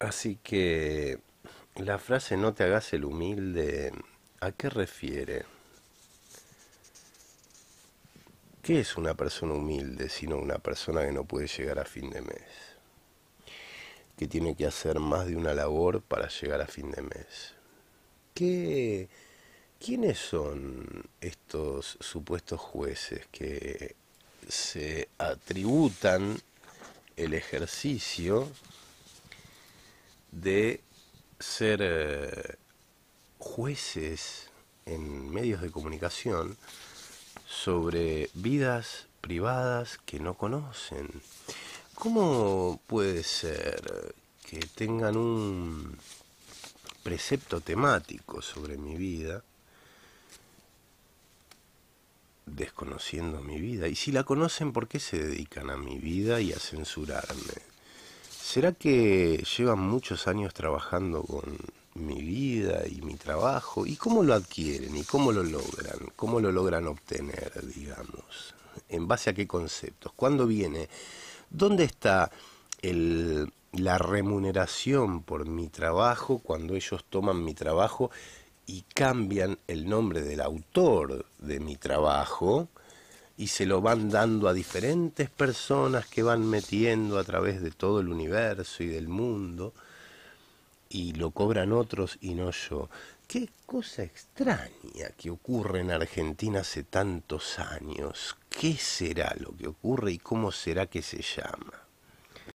Así que la frase no te hagas el humilde, ¿a qué refiere? ¿Qué es una persona humilde sino una persona que no puede llegar a fin de mes? Que tiene que hacer más de una labor para llegar a fin de mes. ¿Qué, ¿Quiénes son estos supuestos jueces que se atributan el ejercicio de ser eh, jueces en medios de comunicación sobre vidas privadas que no conocen. ¿Cómo puede ser que tengan un precepto temático sobre mi vida, desconociendo mi vida? Y si la conocen, ¿por qué se dedican a mi vida y a censurarme? ¿Será que llevan muchos años trabajando con mi vida y mi trabajo? ¿Y cómo lo adquieren? ¿Y cómo lo logran? ¿Cómo lo logran obtener, digamos? ¿En base a qué conceptos? ¿Cuándo viene? ¿Dónde está la remuneración por mi trabajo cuando ellos toman mi trabajo y cambian el nombre del autor de mi trabajo? y se lo van dando a diferentes personas que van metiendo a través de todo el universo y del mundo y lo cobran otros y no yo. Qué cosa extraña que ocurre en Argentina hace tantos años. ¿Qué será lo que ocurre y cómo será que se llama?